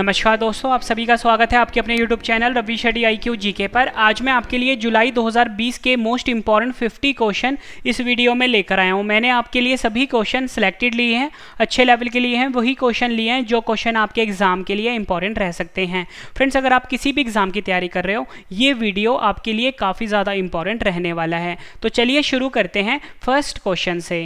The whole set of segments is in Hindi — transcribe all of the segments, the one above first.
नमस्कार दोस्तों आप सभी का स्वागत है आपके अपने YouTube channel Ravi study I Q G K पर आज मैं आपके लिए जुलाई 2020 के मोस्ट इंपॉर्टेंट 50 क्वेश्चन इस वीडियो में लेकर आया हूँ मैंने आपके लिए सभी क्वेश्चन सिलेक्टेड लिए हैं अच्छे लेवल के लिए हैं वही क्वेश्चन लिए हैं जो क्वेश्चन आपके एग्जाम के लिए इंपॉर्टेंट रह सकते हैं फ्रेंड्स अगर आप किसी भी एग्जाम की तैयारी कर रहे हो ये वीडियो आपके लिए काफ़ी ज़्यादा इंपॉर्टेंट रहने वाला है तो चलिए शुरू करते हैं फर्स्ट क्वेश्चन से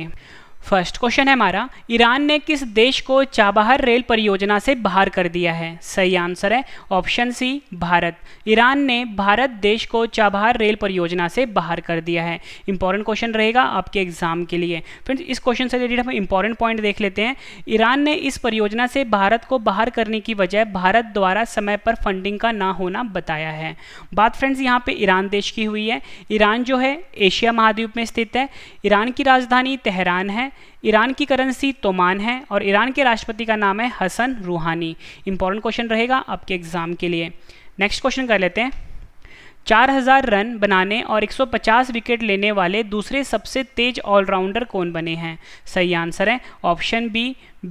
फर्स्ट क्वेश्चन है हमारा ईरान ने किस देश को चाबहार रेल परियोजना से बाहर कर दिया है सही आंसर है ऑप्शन सी भारत ईरान ने भारत देश को चाबहार रेल परियोजना से बाहर कर दिया है इंपॉर्टेंट क्वेश्चन रहेगा आपके एग्जाम के लिए फ्रेंड्स इस क्वेश्चन से रिलेटेड हम इंपॉर्टेंट पॉइंट देख लेते हैं ईरान ने इस परियोजना से भारत को बाहर करने की वजह भारत द्वारा समय पर फंडिंग का ना होना बताया है बात फ्रेंड्स यहाँ पर ईरान देश की हुई है ईरान जो है एशिया महाद्वीप में स्थित है ईरान की राजधानी तेहरान है ईरान की करेंसी तोमान है और ईरान के राष्ट्रपति का नाम है हसन रूहानी इंपॉर्टेंट क्वेश्चन रहेगा आपके एग्जाम के लिए नेक्स्ट क्वेश्चन कर लेते हैं 4000 रन बनाने और 150 विकेट लेने वाले दूसरे सबसे तेज ऑलराउंडर कौन बने हैं सही आंसर है option B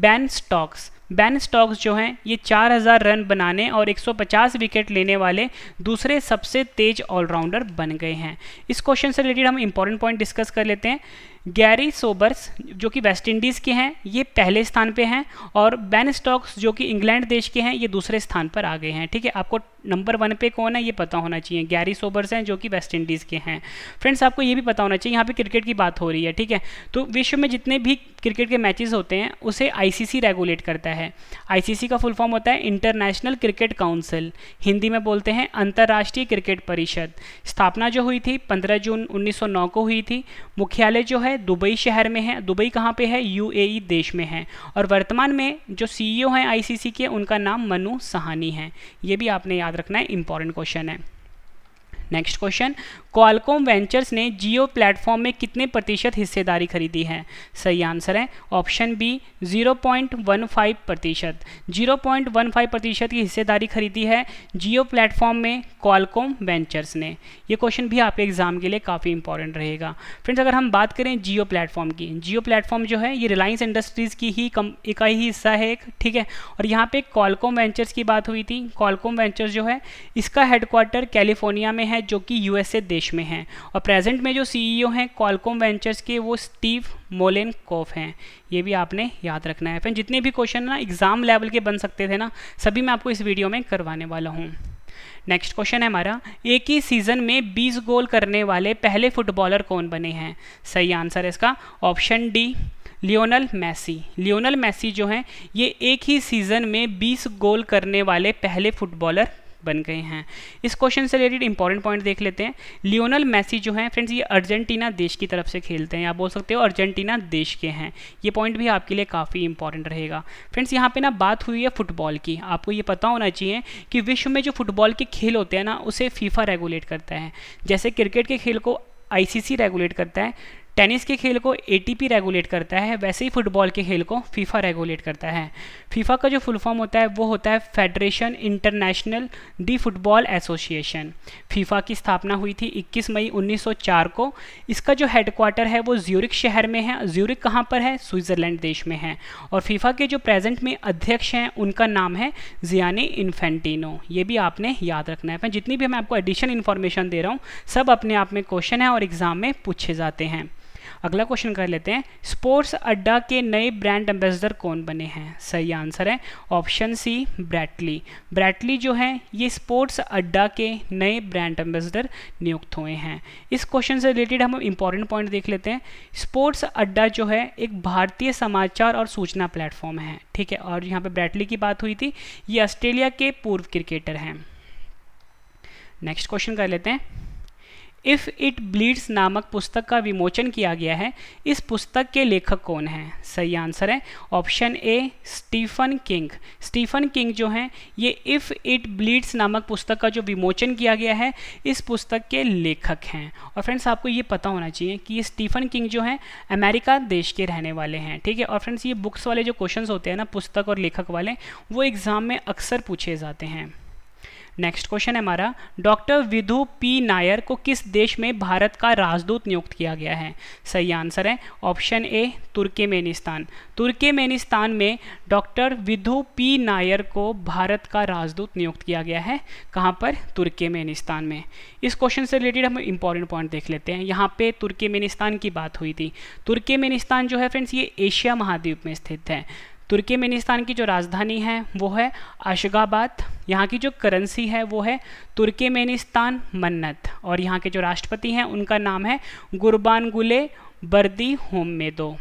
Ben Stokes Ben Stokes जो हैं ये 4000 रन बनाने और 150 विकेट लेने वाले दूसरे सबसे तेज ऑलराउंडर बन गए हैं इस क्वेश्चन से रिलेटेड हम इंपॉर्टेंट पॉइंट डिस्कस कर लेते हैं गैरी सोबर्स जो कि वेस्ट इंडीज़ के हैं ये पहले स्थान पे हैं और बैन स्टॉक्स जो कि इंग्लैंड देश के हैं ये दूसरे स्थान पर आ गए हैं ठीक है आपको नंबर वन पे कौन है ये पता होना चाहिए गैरी सोबर्स हैं जो कि वेस्ट इंडीज़ के हैं फ्रेंड्स आपको ये भी पता होना चाहिए यहाँ पे क्रिकेट की बात हो रही है ठीक है तो विश्व में जितने भी क्रिकेट के मैचेज़ होते हैं उसे आई रेगुलेट करता है आई का फुल फॉर्म होता है इंटरनेशनल क्रिकेट काउंसिल हिंदी में बोलते हैं अंतर्राष्ट्रीय क्रिकेट परिषद स्थापना जो हुई थी पंद्रह जून उन्नीस को हुई थी मुख्यालय जो है है दुबई शहर में है दुबई कहाँ पे है यूएई देश में है और वर्तमान में जो सीईओ e हैं आईसीसी के उनका नाम मनु सहानी है ये भी आपने याद रखना है इंपॉर्टेंट क्वेश्चन है नेक्स्ट क्वेश्चन क्वालकॉम वेंचर्स ने जियो प्लेटफॉर्म में कितने प्रतिशत हिस्सेदारी खरीदी है सही आंसर है ऑप्शन बी 0.15 प्रतिशत 0.15 प्रतिशत की हिस्सेदारी खरीदी है जियो प्लेटफॉर्म में क्वालकॉम वेंचर्स ने ये क्वेश्चन भी आपके एग्जाम के लिए काफ़ी इंपॉर्टेंट रहेगा फ्रेंड्स अगर हम बात करें जियो प्लेटफॉर्म की जियो प्लेटफॉर्म जो है ये रिलायंस इंडस्ट्रीज़ की ही कम इकाई ही हिस्सा है एक ठीक है और यहाँ पे कॉलकॉम वेंचर्स की बात हुई थी कॉलकॉम वेंचर्स जो है इसका हेडक्वार्टर कैलिफोर्निया में है जो कि यूएसए देश देश में हैं और प्रेजेंट में जो सीईओ e हैं कॉलकॉम वेंचर्स के वो स्टीव मोलेन कॉफ हैं ये भी आपने याद रखना है फिर जितने भी क्वेश्चन ना एग्ज़ाम लेवल के बन सकते थे ना सभी मैं आपको इस वीडियो में करवाने वाला हूँ नेक्स्ट क्वेश्चन है हमारा एक ही सीजन में 20 गोल करने वाले पहले फुटबॉलर कौन बने हैं सही आंसर है इसका option D Lionel Messi Lionel Messi जो हैं ये एक ही सीज़न में 20 गोल करने वाले पहले फुटबॉलर बन गए हैं इस क्वेश्चन से रिलेटेड इंपॉर्टेंट पॉइंट देख लेते हैं लियोनल मैसी जो है फ्रेंड्स ये अर्जेंटीना देश की तरफ से खेलते हैं आप बोल सकते हो अर्जेंटीना देश के हैं ये पॉइंट भी आपके लिए काफ़ी इंपॉर्टेंट रहेगा फ्रेंड्स यहाँ पे ना बात हुई है फुटबॉल की आपको ये पता होना चाहिए कि विश्व में जो फुटबॉल के खेल होते हैं ना उसे फीफा रेगुलेट करता है जैसे क्रिकेट के खेल को आई रेगुलेट करता है टेनिस के खेल को ए रेगुलेट करता है वैसे ही फुटबॉल के खेल को फीफा रेगुलेट करता है फीफा का जो फुल फॉर्म होता है वो होता है Federation Internationale de Football Association FIFA की स्थापना हुई थी 21 मई 1904 को इसका जो हेडक्वार्टर है वो ज्यूरिक शहर में है ज्यूरिक कहाँ पर है स्विट्ज़रलैंड देश में है और फीफा के जो प्रेजेंट में अध्यक्ष हैं उनका नाम है जियानी इन्फेंटिनो ये भी आपने याद रखना है जितनी भी मैं आपको एडिशनल इन्फॉर्मेशन दे रहा हूँ सब अपने आप में क्वेश्चन है और एग्ज़ाम में पूछे जाते हैं अगला क्वेश्चन कर लेते हैं स्पोर्ट्स अड्डा के नए ब्रांड एम्बेसडर कौन बने हैं सही आंसर है ऑप्शन सी ब्रैटली ब्रैटली जो है ये स्पोर्ट्स अड्डा के नए ब्रांड एम्बेसडर नियुक्त हुए हैं इस क्वेश्चन से रिलेटेड हम इंपॉर्टेंट पॉइंट देख लेते हैं स्पोर्ट्स अड्डा जो है एक भारतीय समाचार और सूचना प्लेटफॉर्म है ठीक है और यहाँ पे ब्रैटली की बात हुई थी ये ऑस्ट्रेलिया के पूर्व क्रिकेटर हैं नेक्स्ट क्वेश्चन कर लेते हैं इफ़ इट ब्लीड्स नामक पुस्तक का विमोचन किया गया है इस पुस्तक के लेखक कौन हैं सही आंसर है option A Stephen King Stephen King जो हैं ये इफ़ इट ब्लीड्स नामक पुस्तक का जो विमोचन किया गया है इस पुस्तक के लेखक हैं और फ्रेंड्स आपको ये पता होना चाहिए कि ये स्टीफन किंग जो हैं अमेरिका देश के रहने वाले हैं ठीक है और फ्रेंड्स ये बुक्स वाले जो क्वेश्चन होते हैं ना पुस्तक और लेखक वाले वो एग्ज़ाम में अक्सर पूछे जाते हैं नेक्स्ट क्वेश्चन है हमारा डॉक्टर विधु पी नायर को किस देश में भारत का राजदूत नियुक्त किया गया है सही आंसर है ऑप्शन ए तुर्केमेनिस्तान तुर्केमेनिस्तान में डॉक्टर विधु पी नायर को भारत का राजदूत नियुक्त किया गया है कहाँ पर तुर्केमेनिस्तान में इस क्वेश्चन से रिलेटेड हम इंपॉर्टेंट पॉइंट देख लेते हैं यहाँ पे तुर्केमेनिस्तान की बात हुई थी तुर्केमेनिस्तान जो है फ्रेंड्स ये एशिया महाद्वीप में स्थित है तुर्केमेनिस्तान की जो राजधानी है वो है अशगाबाद यहाँ की जो करेंसी है वो है मेनिस्तान मन्नत और यहाँ के जो राष्ट्रपति हैं उनका नाम है गुरबान गुले बर्दी होमेदो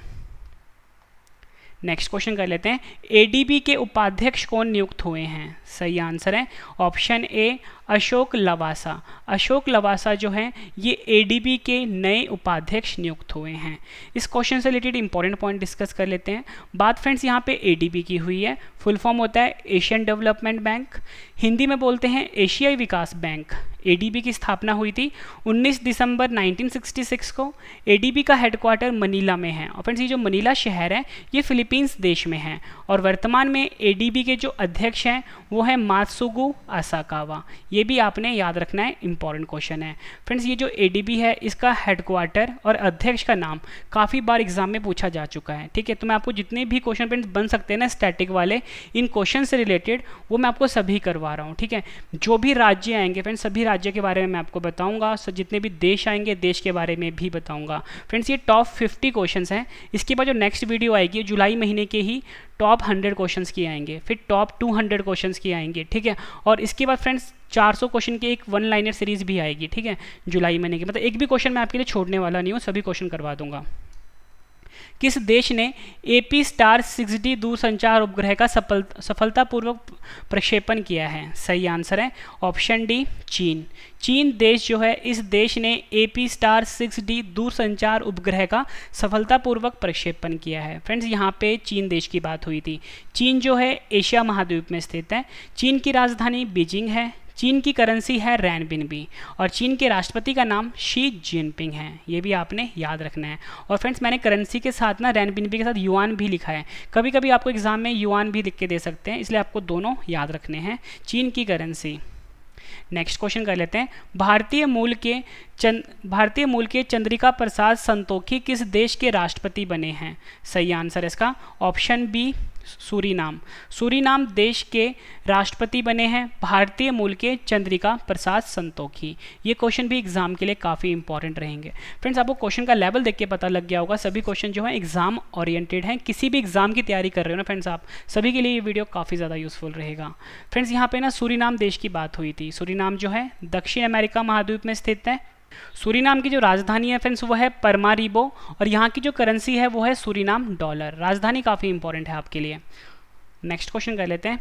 नेक्स्ट क्वेश्चन कर लेते हैं एडीबी के उपाध्यक्ष कौन नियुक्त हुए हैं सही आंसर है ऑप्शन ए अशोक लवासा अशोक लवासा जो है ये एडीबी के नए उपाध्यक्ष नियुक्त हुए हैं इस क्वेश्चन से रिलेटेड इंपॉर्टेंट पॉइंट डिस्कस कर लेते हैं बात फ्रेंड्स यहाँ पे एडीबी की हुई है फुल फॉर्म होता है एशियन डेवलपमेंट बैंक हिंदी में बोलते हैं एशियाई विकास बैंक एडीबी की स्थापना हुई थी 19 दिसंबर 1966 को एडीबी का हेडक्वार्टर मनीला में है और फ्रेंड्स ये जो मनीला शहर है ये फिलीपींस देश में है और वर्तमान में एडीबी के जो अध्यक्ष हैं वो हैं मासुगु आसाकावा ये ये भी आपने याद रखना है इंपॉर्टेंट क्वेश्चन है फ्रेंड्स ये जो ए है इसका हेडक्वार्टर और अध्यक्ष का नाम काफ़ी बार एग्जाम में पूछा जा चुका है ठीक है तो मैं आपको जितने भी क्वेश्चन फ्रेंड्स बन सकते हैं ना स्टैटिक वाले इन क्वेश्चन से रिलेटेड वो मैं आपको सभी करवा रहा हूँ ठीक है जो भी राज्य आएंगे फ्रेंड्स सभी राज्य के बारे में मैं आपको बताऊँगा जितने भी देश आएंगे देश के बारे में भी बताऊँगा फ्रेंड्स ये टॉप फिफ्टी क्वेश्चन हैं इसके बाद जो नेक्स्ट वीडियो आएगी जुलाई महीने के ही टॉप हंड्रेड क्वेश्चन की आएंगे फिर टॉप टू हंड्रेड क्वेश्चन की आएंगे ठीक है और इसके बाद फ्रेंड्स 400 क्वेश्चन की एक वन लाइनर सीरीज भी आएगी ठीक है जुलाई महीने की मतलब एक भी क्वेश्चन मैं आपके लिए छोड़ने वाला नहीं हूँ सभी क्वेश्चन करवा दूंगा किस देश ने एपी स्टार सिक्स डी दूरसंचार उपग्रह का सफल सफलतापूर्वक प्रक्षेपण किया है सही आंसर है ऑप्शन डी चीन चीन देश जो है इस देश ने एपी स्टार सिक्स डी दूरसंचार उपग्रह का सफलतापूर्वक प्रक्षेपण किया है फ्रेंड्स यहाँ पे चीन देश की बात हुई थी चीन जो है एशिया महाद्वीप में स्थित है चीन की राजधानी बीजिंग है चीन की करेंसी है रैन बिनबी और चीन के राष्ट्रपति का नाम शी जिनपिंग है ये भी आपने याद रखना है और फ्रेंड्स मैंने करेंसी के साथ ना रैन बिन भी के साथ युआन भी लिखा है कभी कभी आपको एग्जाम में युआन भी लिख के दे सकते हैं इसलिए आपको दोनों याद रखने हैं चीन की करेंसी नेक्स्ट क्वेश्चन कर लेते हैं भारतीय मूल के चंद भारतीय मूल के चंद्रिका प्रसाद संतोखी किस देश के राष्ट्रपति बने हैं सही आंसर इसका ऑप्शन बी सूरीनाम सूरीनाम देश के राष्ट्रपति बने हैं भारतीय मूल के चंद्रिका प्रसाद संतोखी ये क्वेश्चन भी एग्जाम के लिए काफ़ी इंपॉर्टेंट रहेंगे फ्रेंड्स आपको क्वेश्चन का लेवल देख के पता लग गया होगा सभी क्वेश्चन जो है एग्जाम ओरिएंटेड हैं किसी भी एग्जाम की तैयारी कर रहे हो ना फ्रेंड्स आप सभी के लिए ये वीडियो काफ़ी ज़्यादा यूजफुल रहेगा फ्रेंड्स यहाँ पे ना सूरीनाम देश की बात हुई थी सूरीनाम जो है दक्षिण अमेरिका महाद्वीप में स्थित है सूरीनाम की जो राजधानी है फ्रेंड्स वो है परमारीबो और यहाँ की जो करेंसी है वो है सूरीनाम डॉलर राजधानी काफ़ी इंपॉर्टेंट है आपके लिए नेक्स्ट क्वेश्चन कर लेते हैं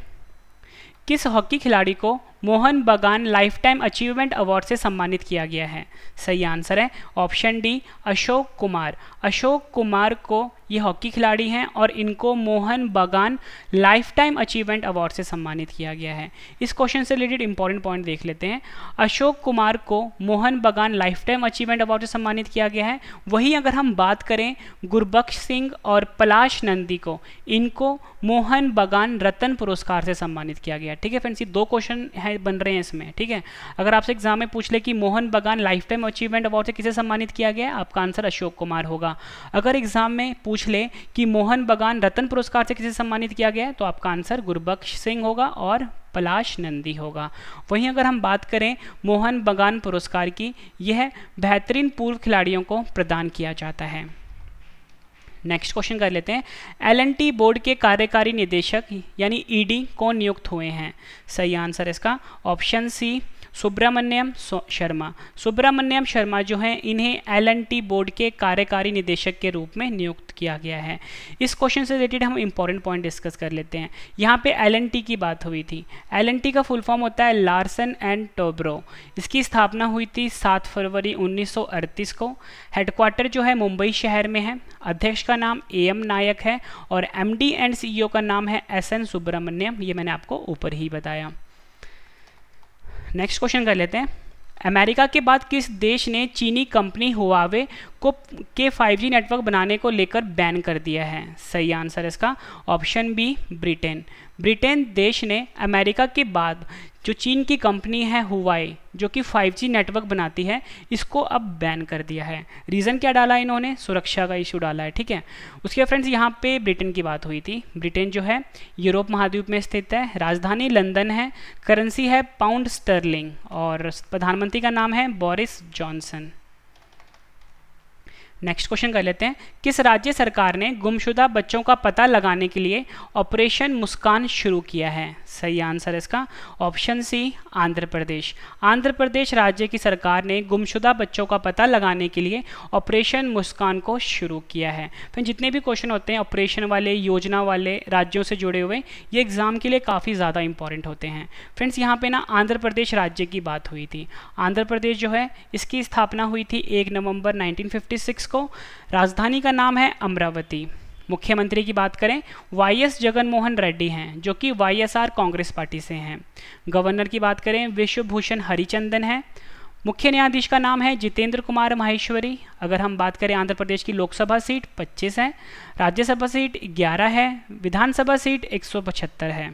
किस हॉकी खिलाड़ी को मोहन बगान लाइफ टाइम अचीवमेंट अवार्ड से सम्मानित किया गया है सही आंसर है ऑप्शन डी अशोक कुमार अशोक कुमार को ये हॉकी खिलाड़ी हैं और इनको मोहन बगान लाइफ टाइम अचीवमेंट अवार्ड से सम्मानित किया गया है इस क्वेश्चन से रिलेटेड इंपॉर्टेंट पॉइंट देख लेते हैं अशोक कुमार को मोहन बगान लाइफ टाइम अचीवमेंट अवार्ड से सम्मानित किया गया है वहीं अगर हम बात करें गुरबख्श सिंह और पलाश नंदी को इनको मोहन बगान रत्न पुरस्कार से सम्मानित किया गया ठीक है फ्रेंड्स ये दो क्वेश्चन है है बन रहे हैं इसमें ठीक है अगर आपसे एग्जाम में पूछ ले कि मोहन बगान लाइफ टाइम अचीवमेंट अवार्ड से किसे सम्मानित किया गया आपका आंसर अशोक कुमार होगा अगर एग्जाम में पूछ ले कि मोहन बगान रतन पुरस्कार से किसे सम्मानित किया गया तो आपका आंसर गुरबख्श सिंह होगा और पलाश नंदी होगा वहीं अगर हम बात करें मोहन बगान पुरस्कार की यह बेहतरीन पूर्व खिलाड़ियों को प्रदान किया जाता है नेक्स्ट क्वेश्चन कर लेते हैं एलएनटी बोर्ड के कार्यकारी निदेशक यानी ईडी e कौन नियुक्त हुए हैं सही आंसर इसका ऑप्शन सी सुब्रमण्यम शर्मा सुब्रमण्यम शर्मा जो हैं इन्हें एल बोर्ड के कार्यकारी निदेशक के रूप में नियुक्त किया गया है इस क्वेश्चन से रिलेटेड हम इंपॉर्टेंट पॉइंट डिस्कस कर लेते हैं यहाँ पे एल की बात हुई थी एल का फुल फॉर्म होता है लार्सन एंड टोब्रो इसकी स्थापना हुई थी सात फरवरी उन्नीस को हेडक्वार्टर जो है मुंबई शहर में है अध्यक्ष का नाम ए एम नायक है और एम एंड सी का नाम है एस एन सुब्रमण्यम ये मैंने आपको ऊपर ही बताया नेक्स्ट क्वेश्चन कर लेते हैं अमेरिका के बाद किस देश ने चीनी कंपनी हुआवे को के 5G नेटवर्क बनाने को लेकर बैन कर दिया है सही आंसर इसका ऑप्शन बी ब्रिटेन ब्रिटेन देश ने अमेरिका के बाद जो चीन की कंपनी है हुवाई जो कि 5G नेटवर्क बनाती है इसको अब बैन कर दिया है रीज़न क्या डाला इन्होंने सुरक्षा का इशू डाला है ठीक है उसके फ्रेंड्स यहाँ पे ब्रिटेन की बात हुई थी ब्रिटेन जो है यूरोप महाद्वीप में स्थित है राजधानी लंदन है करेंसी है पाउंड स्टर्लिंग और प्रधानमंत्री का नाम है बोरिस जॉनसन नेक्स्ट क्वेश्चन कर लेते हैं किस राज्य सरकार ने गुमशुदा बच्चों का पता लगाने के लिए ऑपरेशन मुस्कान शुरू किया है सही आंसर इसका ऑप्शन सी आंध्र प्रदेश आंध्र प्रदेश राज्य की सरकार ने गुमशुदा बच्चों का पता लगाने के लिए ऑपरेशन मुस्कान को शुरू किया है फिर जितने भी क्वेश्चन होते हैं ऑपरेशन वाले योजना वाले राज्यों से जुड़े हुए ये एग्ज़ाम के लिए काफ़ी ज़्यादा इंपॉर्टेंट होते हैं फ्रेंड्स यहाँ पे ना आंध्र प्रदेश राज्य की बात हुई थी आंध्र प्रदेश जो है इसकी स्थापना हुई थी एक नवंबर 1956 किसको राजधानी का नाम है अमरावती मुख्यमंत्री की बात करें वाई एस जगनमोहन रेड्डी हैं जो कि वाईएसआर कांग्रेस पार्टी से हैं गवर्नर की बात करें विश्वभूषण हरिचंदन हैं मुख्य न्यायाधीश का नाम है जितेंद्र कुमार माहेश्वरी अगर हम बात करें आंध्र प्रदेश की लोकसभा सीट 25 है राज्यसभा सीट 11 है विधानसभा सीट 175 है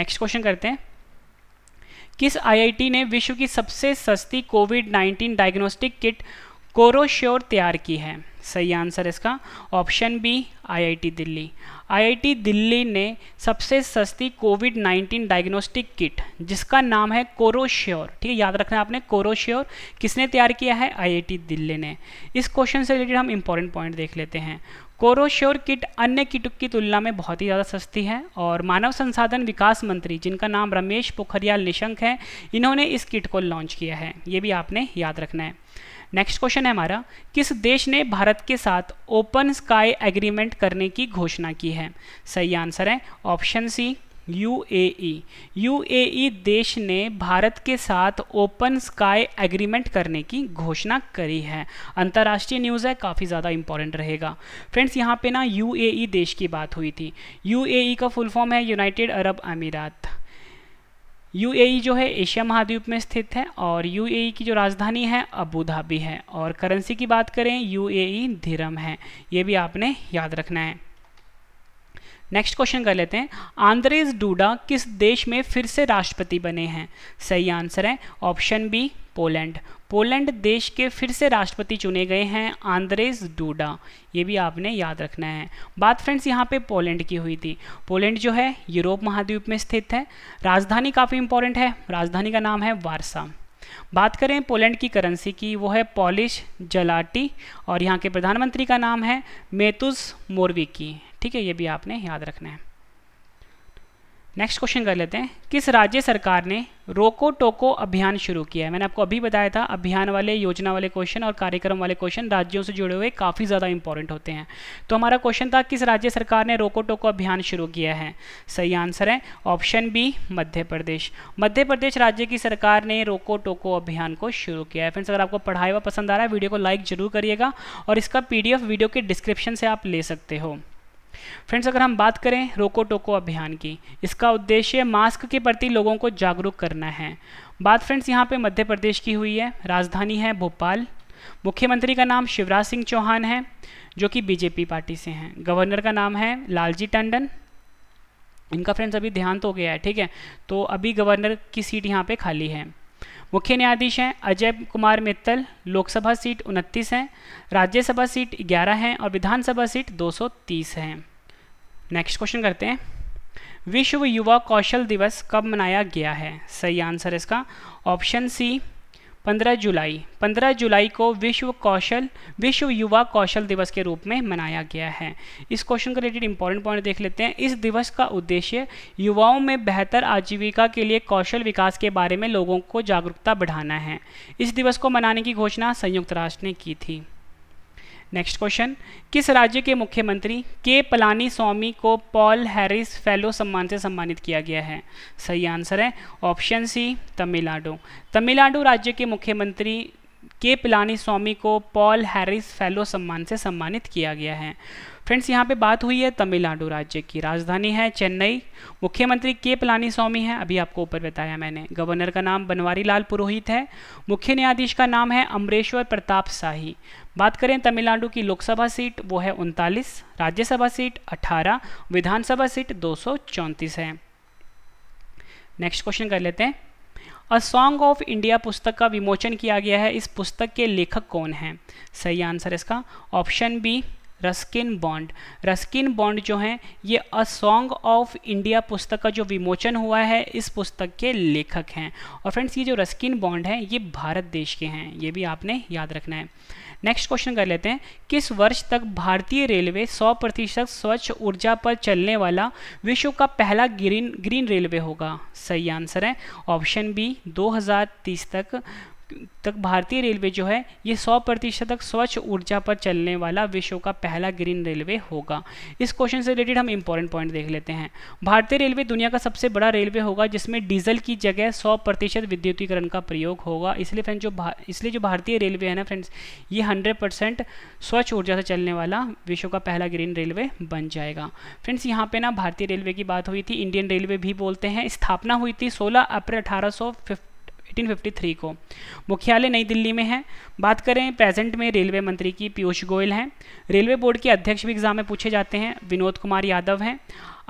नेक्स्ट क्वेश्चन करते हैं किस आईआईटी ने विश्व की सबसे सस्ती कोविड 19 डायग्नोस्टिक किट कोरोश्योर तैयार की है सही आंसर इसका option B IIT Delhi IIT Delhi ने सबसे सस्ती कोविड 19 डायग्नोस्टिक किट जिसका नाम है कोरोश्योर ठीक है याद रखना है आपने कोरोश्योर किसने तैयार किया है आईआईटी दिल्ली ने इस क्वेश्चन से रिलेटेड हम इंपॉर्टेंट पॉइंट देख लेते हैं कोरोश्योर किट अन्य किट की तुलना में बहुत ही ज़्यादा सस्ती है और मानव संसाधन विकास मंत्री जिनका नाम रमेश पोखरियाल निशंक है इन्होंने इस किट को लॉन्च किया है ये भी आपने याद रखना है नेक्स्ट क्वेश्चन है हमारा किस देश ने भारत के साथ ओपन स्काई एग्रीमेंट करने की घोषणा की है सही आंसर है ऑप्शन सी यूएई यूएई देश ने भारत के साथ ओपन स्काई एग्रीमेंट करने की घोषणा करी है अंतर्राष्ट्रीय न्यूज़ है काफ़ी ज़्यादा इंपॉर्टेंट रहेगा फ्रेंड्स यहाँ पे ना यूएई देश की बात हुई थी यूएई का फुल फॉर्म है यूनाइटेड अरब अमीरात यूएई जो है एशिया महाद्वीप में स्थित है और यूएई की जो राजधानी है अबू धाबी है और करेंसी की बात करें यूएई धीरम है ये भी आपने याद रखना है नेक्स्ट क्वेश्चन कर लेते हैं आंद्रेज डूडा किस देश में फिर से राष्ट्रपति बने हैं सही आंसर है ऑप्शन बी पोलैंड पोलैंड देश के फिर से राष्ट्रपति चुने गए हैं आंद्रेस डूडा ये भी आपने याद रखना है बात फ्रेंड्स यहाँ पे पोलैंड की हुई थी पोलैंड जो है यूरोप महाद्वीप में स्थित है राजधानी काफ़ी इंपॉर्टेंट है राजधानी का नाम है वारसा बात करें पोलैंड की करेंसी की वो है पॉलिश जलाटी और यहाँ के प्रधानमंत्री का नाम है मेतुस मोरविकी ठीक है ये भी आपने याद रखना है नेक्स्ट क्वेश्चन कर लेते हैं किस राज्य सरकार ने रोको टोको अभियान शुरू किया है मैंने आपको अभी बताया था अभियान वाले योजना वाले क्वेश्चन और कार्यक्रम वाले क्वेश्चन राज्यों से जुड़े हुए काफ़ी ज़्यादा इंपॉर्टेंट होते हैं तो हमारा क्वेश्चन था किस राज्य सरकार ने रोको टोको अभियान शुरू किया है सही आंसर है ऑप्शन बी मध्य प्रदेश मध्य प्रदेश राज्य की सरकार ने रोको टोको अभियान को शुरू किया है फ्रेंड्स अगर आपको पढ़ाई हुआ पसंद आ रहा है वीडियो को लाइक जरूर करिएगा और इसका पी वीडियो के डिस्क्रिप्शन से आप ले सकते हो फ्रेंड्स अगर हम बात करें रोको टोको अभियान की इसका उद्देश्य मास्क के प्रति लोगों को जागरूक करना है बात फ्रेंड्स यहाँ पे मध्य प्रदेश की हुई है राजधानी है भोपाल मुख्यमंत्री का नाम शिवराज सिंह चौहान है जो कि बीजेपी पार्टी से हैं गवर्नर का नाम है लालजी टंडन इनका फ्रेंड्स अभी ध्यान तो हो गया है ठीक है तो अभी गवर्नर की सीट यहाँ पे खाली है मुख्य न्यायाधीश हैं अजय कुमार मित्तल लोकसभा सीट उनतीस हैं राज्यसभा सीट ग्यारह हैं और विधानसभा सीट 230 हैं नेक्स्ट क्वेश्चन करते हैं विश्व युवा कौशल दिवस कब मनाया गया है सही आंसर इसका ऑप्शन सी 15 जुलाई 15 जुलाई को विश्व कौशल विश्व युवा कौशल दिवस के रूप में मनाया गया है इस क्वेश्चन के रिलेटेड इंपॉर्टेंट पॉइंट देख लेते हैं इस दिवस का उद्देश्य युवाओं में बेहतर आजीविका के लिए कौशल विकास के बारे में लोगों को जागरूकता बढ़ाना है इस दिवस को मनाने की घोषणा संयुक्त राष्ट्र ने की थी नेक्स्ट क्वेश्चन किस राज्य के मुख्यमंत्री के पलानी स्वामी को पॉल हैरिस फेलो सम्मान से सम्मानित किया गया है सही आंसर है ऑप्शन सी तमिलनाडु तमिलनाडु राज्य के मुख्यमंत्री के पिलानी स्वामी को पॉल हैरिस फेलो सम्मान से सम्मानित किया गया है फ्रेंड्स यहाँ पे बात हुई है तमिलनाडु राज्य की राजधानी है चेन्नई मुख्यमंत्री के पलानी स्वामी है अभी आपको ऊपर बताया मैंने गवर्नर का नाम बनवारी लाल पुरोहित है मुख्य न्यायाधीश का नाम है अमरेश्वर प्रताप शाही बात करें तमिलनाडु की लोकसभा सीट वो है उनतालीस राज्यसभा सीट 18 विधानसभा सीट दो है नेक्स्ट क्वेश्चन कर लेते हैं अ सॉन्ग ऑफ इंडिया पुस्तक का विमोचन किया गया है इस पुस्तक के लेखक कौन हैं सही आंसर इसका option B Ruskin Bond Ruskin Bond जो हैं ये अ सॉन्ग ऑफ इंडिया पुस्तक का जो विमोचन हुआ है इस पुस्तक के लेखक हैं और फ्रेंड्स ये जो रस्किन बॉन्ड हैं ये भारत देश के हैं ये भी आपने याद रखना है नेक्स्ट क्वेश्चन कर लेते हैं किस वर्ष तक भारतीय रेलवे 100 प्रतिशत स्वच्छ ऊर्जा पर चलने वाला विश्व का पहला ग्रीन ग्रीन रेलवे होगा सही आंसर है ऑप्शन बी 2030 तक तक भारतीय रेलवे जो है ये 100 प्रतिशत तक स्वच्छ ऊर्जा पर चलने वाला विश्व का पहला ग्रीन रेलवे होगा इस क्वेश्चन से रिलेटेड हम इंपॉर्टेंट पॉइंट देख लेते हैं भारतीय रेलवे दुनिया का सबसे बड़ा रेलवे होगा जिसमें डीजल की जगह 100 प्रतिशत विद्युतीकरण का प्रयोग होगा इसलिए फ्रेंड जो इसलिए जो भारतीय रेलवे है ना फ्रेंड्स ये हंड्रेड स्वच्छ ऊर्जा से चलने वाला विश्व का पहला ग्रीन रेलवे बन जाएगा फ्रेंड्स यहाँ पर ना भारतीय रेलवे की बात हुई थी इंडियन रेलवे भी बोलते हैं स्थापना हुई थी सोलह अप्रैल अठारह 1853 को मुख्यालय नई दिल्ली में है बात करें प्रेजेंट में रेलवे मंत्री की पीयूष गोयल हैं रेलवे बोर्ड के अध्यक्ष भी एग्जाम में पूछे जाते हैं विनोद कुमार यादव हैं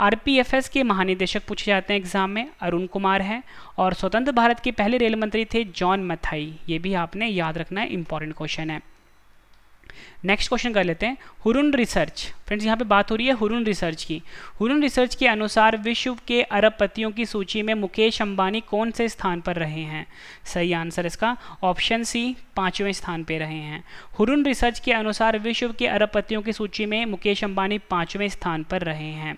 आरपीएफएस के महानिदेशक पूछे जाते हैं एग्जाम में अरुण कुमार हैं और स्वतंत्र भारत के पहले रेल मंत्री थे जॉन मथाई ये भी आपने याद रखना है इंपॉर्टेंट क्वेश्चन है नेक्स्ट क्वेश्चन कर लेते हैं हुरुन रिसर्च फ्रेंड्स यहाँ पे बात हो रही है हुरुन रिसर्च की हुरुन रिसर्च के अनुसार विश्व के अरबपतियों की सूची में मुकेश अंबानी कौन से स्थान पर रहे हैं सही आंसर इसका ऑप्शन सी पाँचवें स्थान पर रहे हैं हुरुन रिसर्च के अनुसार विश्व के अरबपतियों की सूची में मुकेश अंबानी पाँचवें स्थान पर रहे हैं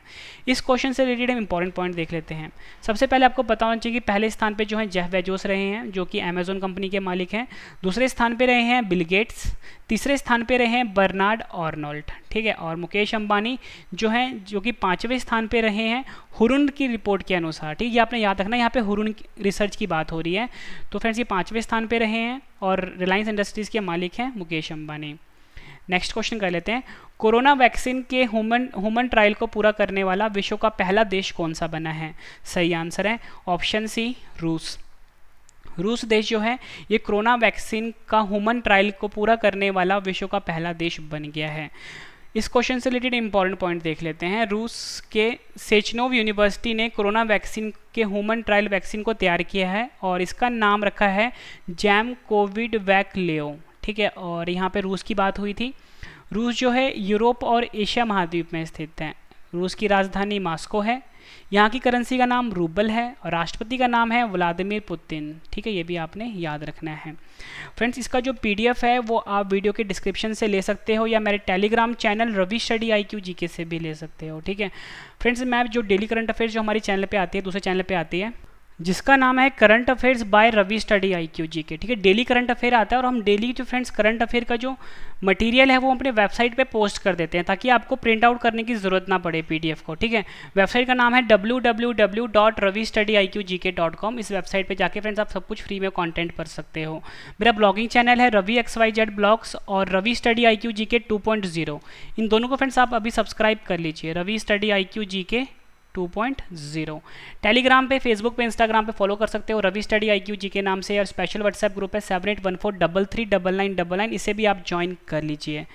इस क्वेश्चन से रिलेटेड हम इंपॉर्टेंट पॉइंट देख लेते हैं सबसे पहले आपको पता होना चाहिए कि पहले स्थान पर जो है जेफ बेजोस रहे हैं जो कि अमेजोन कंपनी के मालिक हैं दूसरे स्थान पर रहे हैं बिलगेट्स तीसरे स्थान पर रहे हैं बर्नार्ड ऑर्नोल्ट ठीक है और मुकेश अंबानी जो है जो कि पाँचवें स्थान पे रहे हैं हुरुन की रिपोर्ट के अनुसार ठीक है आपने याद रखना यहाँ पे हुरुन रिसर्च की बात हो रही है तो फ्रेंड्स ये पाँचवें स्थान पे रहे हैं और रिलायंस इंडस्ट्रीज़ के मालिक हैं मुकेश अम्बानी नेक्स्ट क्वेश्चन कर लेते हैं कोरोना वैक्सीन के ह्यूमन ह्यूमन ट्रायल को पूरा करने वाला विश्व का पहला देश कौन सा बना है सही आंसर है ऑप्शन सी रूस रूस देश जो है ये कोरोना वैक्सीन का ह्यूमन ट्रायल को पूरा करने वाला विश्व का पहला देश बन गया है इस क्वेश्चन से रिलेटेड इंपॉर्टेंट पॉइंट देख लेते हैं रूस के सेचनोव यूनिवर्सिटी ने कोरोना वैक्सीन के ह्यूमन ट्रायल वैक्सीन को तैयार किया है और इसका नाम रखा है जैम कोविड वैक लेओ ठीक है और यहाँ पे रूस की बात हुई थी रूस जो है यूरोप और एशिया महाद्वीप में स्थित है रूस की राजधानी मास्को है यहाँ की करेंसी का नाम रूबल है और राष्ट्रपति का नाम है व्लादिमिर पुतिन ठीक है ये भी आपने याद रखना है फ्रेंड्स इसका जो पी है वो आप वीडियो के डिस्क्रिप्शन से ले सकते हो या मेरे Telegram channel Ravi study I Q G K से भी ले सकते हो ठीक है फ्रेंड्स मैं जो डेली करंट अफेयर्स जो हमारी चैनल पर आती है दूसरे चैनल पर आती है जिसका नाम है current affairs by Ravi study I Q G K ठीक है डेली करंट अफेयर आता है और हम डेली जो फ्रेंड्स करंट अफेयर का जो मटेरियल है वो अपने वेबसाइट पे पोस्ट कर देते हैं ताकि आपको प्रिंट आउट करने की ज़रूरत ना पड़े पीडीएफ को ठीक है वेबसाइट का नाम है W W W dot Ravi study I Q G K dot com इस वेबसाइट पर जाके फ्रेंड्स आप सब कुछ फ्री में कॉन्टेंट पढ़ सकते हो मेरा ब्लॉगिंग चैनल है Ravi X Y Z blogs और Ravi study I Q G K two point zero in दोनों को फ्रेंड्स आप अभी सब्सक्राइब कर लीजिए Ravi study I Q G K 2.0 Telegram पे फेसबुक पे इंस्टाग्राम पे फॉलो कर सकते हो Ravi study I Q G K नाम से और स्पेशल व्हाट्सएप ग्रुप है seven eight one four double three double nine double nine इसे भी आप ज्वाइन कर लीजिए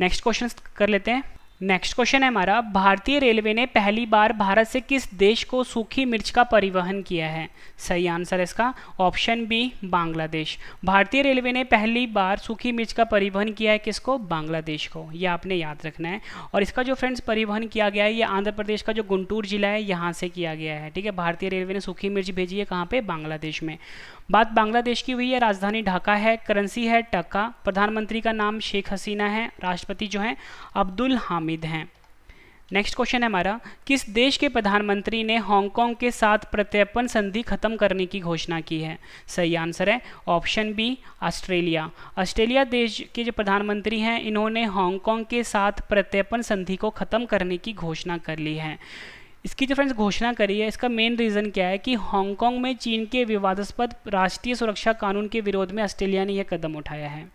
नेक्स्ट क्वेश्चन कर लेते हैं नेक्स्ट क्वेश्चन है हमारा भारतीय रेलवे ने पहली बार भारत से किस देश को सूखी मिर्च का परिवहन किया है सही आंसर है इसका ऑप्शन बी बांग्लादेश भारतीय रेलवे ने पहली बार सूखी मिर्च का परिवहन किया है किसको बांग्लादेश को ये आपने याद रखना है और इसका जो फ्रेंड्स परिवहन किया गया है ये आंध्र प्रदेश का जो गुंटूर जिला है यहाँ से किया गया है ठीक है भारतीय रेलवे ने सूखी मिर्च भेजी है कहाँ पर बांग्लादेश में बात बांग्लादेश की हुई है राजधानी ढाका है करेंसी है टका प्रधानमंत्री का नाम शेख हसीना है राष्ट्रपति जो है अब्दुल हामिद उम्मीद हैं नेक्स्ट क्वेश्चन है हमारा किस देश के प्रधानमंत्री ने हांगकांग के साथ प्रत्यर्पण संधि खत्म करने की घोषणा की है सही आंसर है ऑप्शन बी ऑस्ट्रेलिया ऑस्ट्रेलिया देश के जो प्रधानमंत्री हैं इन्होंने हांगकांग के साथ प्रत्यर्पण संधि को खत्म करने की घोषणा कर ली है इसकी जो फ्रेंड्स घोषणा करी है इसका मेन रीज़न क्या है कि हांगकांग में चीन के विवादास्पद राष्ट्रीय सुरक्षा कानून के विरोध में ऑस्ट्रेलिया ने यह कदम उठाया है